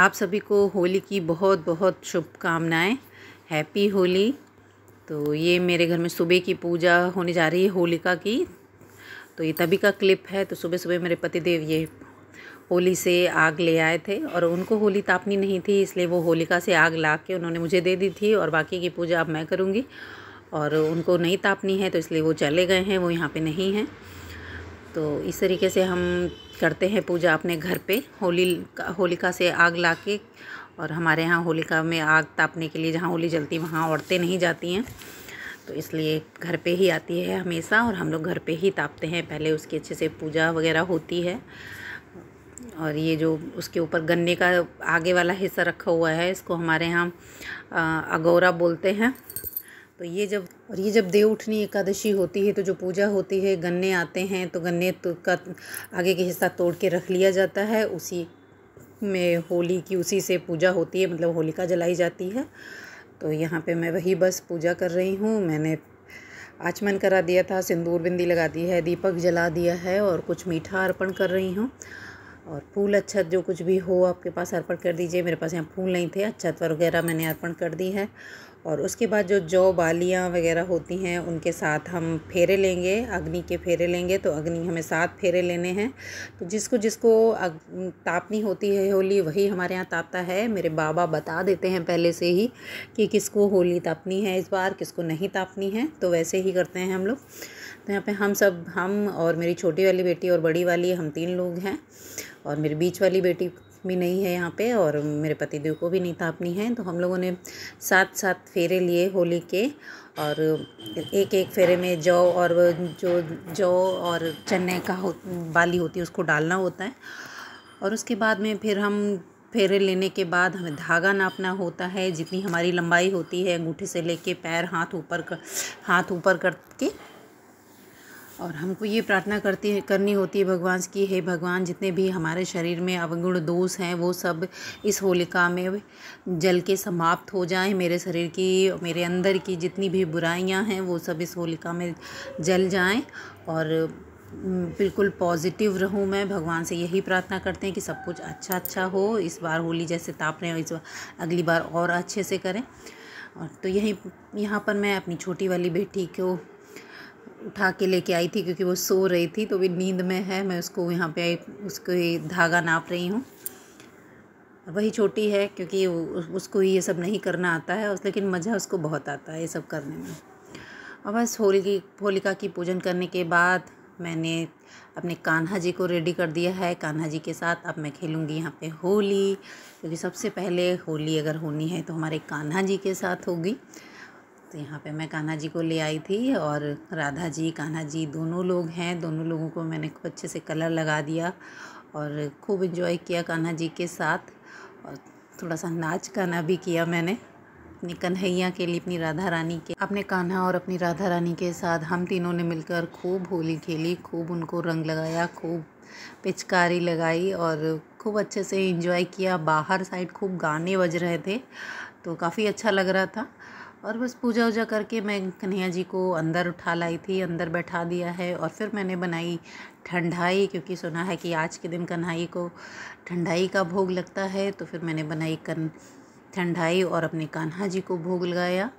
आप सभी को होली की बहुत बहुत शुभकामनाएं हैप्पी होली तो ये मेरे घर में सुबह की पूजा होने जा रही है होलिका की तो ये तभी का क्लिप है तो सुबह सुबह मेरे पतिदेव ये होली से आग ले आए थे और उनको होली तापनी नहीं थी इसलिए वो होलिका से आग ला के उन्होंने मुझे दे दी थी और बाकी की पूजा अब मैं करूँगी और उनको नहीं तापनी है तो इसलिए वो चले गए हैं वो यहाँ पर नहीं हैं तो इस तरीके से हम करते हैं पूजा अपने घर पे होली होलिका से आग ला के और हमारे यहाँ होलिका में आग तापने के लिए जहाँ होली जलती वहाँ औरतें नहीं जाती हैं तो इसलिए घर पे ही आती है हमेशा और हम लोग घर पे ही तापते हैं पहले उसकी अच्छे से पूजा वगैरह होती है और ये जो उसके ऊपर गन्ने का आगे वाला हिस्सा रखा हुआ है इसको हमारे यहाँ अगौरा बोलते हैं तो ये जब और ये जब देव उठनी एकादशी होती है तो जो पूजा होती है गन्ने आते हैं तो गन्ने तो का आगे के हिस्सा तोड़ के रख लिया जाता है उसी में होली की उसी से पूजा होती है मतलब होलिका जलाई जाती है तो यहाँ पे मैं वही बस पूजा कर रही हूँ मैंने आचमन करा दिया था सिंदूर बिंदी लगा दी है दीपक जला दिया है और कुछ मीठा अर्पण कर रही हूँ और फूल अच्छत जो कुछ भी हो आपके पास अर्पण कर दीजिए मेरे पास यहाँ फूल नहीं थे अच्छत वगैरह मैंने अर्पण कर दी है और उसके बाद जो जौ बालियाँ वगैरह होती हैं उनके साथ हम फेरे लेंगे अग्नि के फेरे लेंगे तो अग्नि हमें सात फेरे लेने हैं तो जिसको जिसको तापनी होती है होली वही हमारे यहाँ तापता है मेरे बाबा बता देते हैं पहले से ही कि किसको होली तापनी है इस बार किसको नहीं तापनी है तो वैसे ही करते हैं हम लोग तो यहाँ पे हम सब हम और मेरी छोटी वाली बेटी और बड़ी वाली हम तीन लोग हैं और मेरी बीच वाली बेटी भी नहीं है यहाँ पे और मेरे पतिदेव को भी नहीं तापनी है तो हम लोगों ने सात सात फेरे लिए होली के और एक एक फेरे में जौ और जो जौ और चने का हो बाली होती है उसको डालना होता है और उसके बाद में फिर हम फेरे लेने के बाद हमें धागा नापना होता है जितनी हमारी लंबाई होती है अंगूठे से लेके पैर हाथ ऊपर कर हाथ ऊपर करके और हमको ये प्रार्थना करती करनी होती है भगवान की हे भगवान जितने भी हमारे शरीर में अवगुण दोष हैं वो सब इस होलिका में जल के समाप्त हो जाएं मेरे शरीर की मेरे अंदर की जितनी भी बुराइयां हैं वो सब इस होलिका में जल जाएं और बिल्कुल पॉजिटिव रहूं मैं भगवान से यही प्रार्थना करते हैं कि सब कुछ अच्छा अच्छा हो इस बार होली जैसे ताप रहे हो इस बार अगली बार और अच्छे से करें और तो यही यहाँ पर मैं अपनी छोटी वाली बेटी को उठा के लेके आई थी क्योंकि वो सो रही थी तो भी नींद में है मैं उसको यहाँ पे उसको धागा नाप रही हूँ वही छोटी है क्योंकि उसको ये सब नहीं करना आता है लेकिन मज़ा उसको बहुत आता है ये सब करने में और बस होली होलिका की पूजन करने के बाद मैंने अपने कान्हा जी को रेडी कर दिया है कान्हा जी के साथ अब मैं खेलूँगी यहाँ पे होली क्योंकि सबसे पहले होली अगर होनी है तो हमारे कान्हा जी के साथ होगी तो यहाँ पे मैं कान्हा जी को ले आई थी और राधा जी कान्हा जी दोनों लोग हैं दोनों लोगों को मैंने खूब अच्छे से कलर लगा दिया और खूब इन्जॉय किया कान्हा जी के साथ और थोड़ा सा नाच गाना भी किया मैंने अपनी कन्हैया के लिए अपनी राधा रानी के अपने कान्हा और अपनी राधा रानी के साथ हम तीनों ने मिलकर खूब होली खेली खूब उनको रंग लगाया खूब पिचकारी लगाई और खूब अच्छे से इंजॉय किया बाहर साइड खूब गाने बज रहे थे तो काफ़ी अच्छा लग रहा था और बस पूजा उजा करके मैं कन्हैया जी को अंदर उठा लाई थी अंदर बैठा दिया है और फिर मैंने बनाई ठंडाई क्योंकि सुना है कि आज के दिन कन्हई को ठंडाई का भोग लगता है तो फिर मैंने बनाई कन ठंडाई और अपने कान्हा जी को भोग लगाया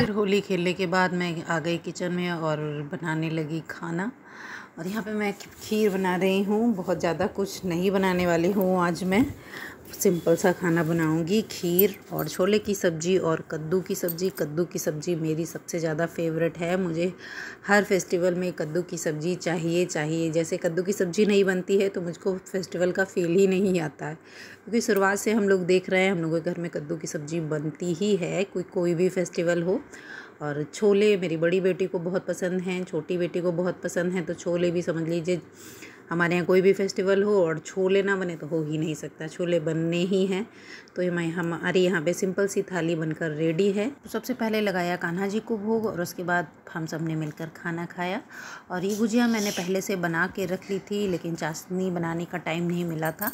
फिर होली खेलने के बाद मैं आ गई किचन में और बनाने लगी खाना और यहाँ पे मैं खीर बना रही हूँ बहुत ज़्यादा कुछ नहीं बनाने वाली हूँ आज मैं सिंपल सा खाना बनाऊंगी खीर और छोले की सब्ज़ी और कद्दू की सब्ज़ी कद्दू की सब्ज़ी मेरी सबसे ज़्यादा फेवरेट है मुझे हर फेस्टिवल में कद्दू की सब्ज़ी चाहिए चाहिए जैसे कद्दू की सब्ज़ी नहीं बनती है तो मुझको फेस्टिवल का फील ही नहीं आता है क्योंकि शुरुआत से हम लोग देख रहे हैं हम लोगों के घर में कद्दू की सब्ज़ी बनती ही है कोई कोई भी फेस्टिवल हो और छोले मेरी बड़ी बेटी को बहुत पसंद हैं छोटी बेटी को बहुत पसंद हैं तो छोले भी समझ लीजिए हमारे यहाँ कोई भी फेस्टिवल हो और छोले ना बने तो हो ही नहीं सकता छोले बनने ही हैं तो ये हमारे यहाँ पे सिंपल सी थाली बनकर रेडी है तो सबसे पहले लगाया कान्हा जी को भोग और उसके बाद हम सब ने मिलकर खाना खाया और ये गुजिया मैंने पहले से बना के रख ली थी लेकिन चाशनी बनाने का टाइम नहीं मिला था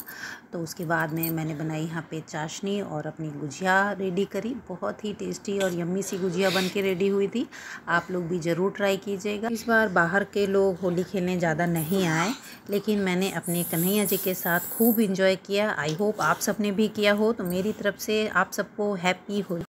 तो उसके बाद में मैंने बनाई यहाँ पे चाशनी और अपनी गुजिया रेडी करी बहुत ही टेस्टी और यम्मी सी गुजिया बन के रेडी हुई थी आप लोग भी ज़रूर ट्राई कीजिएगा इस बार बाहर के लोग होली खेलने ज़्यादा नहीं आए लेकिन मैंने अपने कन्हैया जी के साथ खूब इंजॉय किया आई होप आप सब ने भी किया हो तो मेरी तरफ से आप सबको हैप्पी होली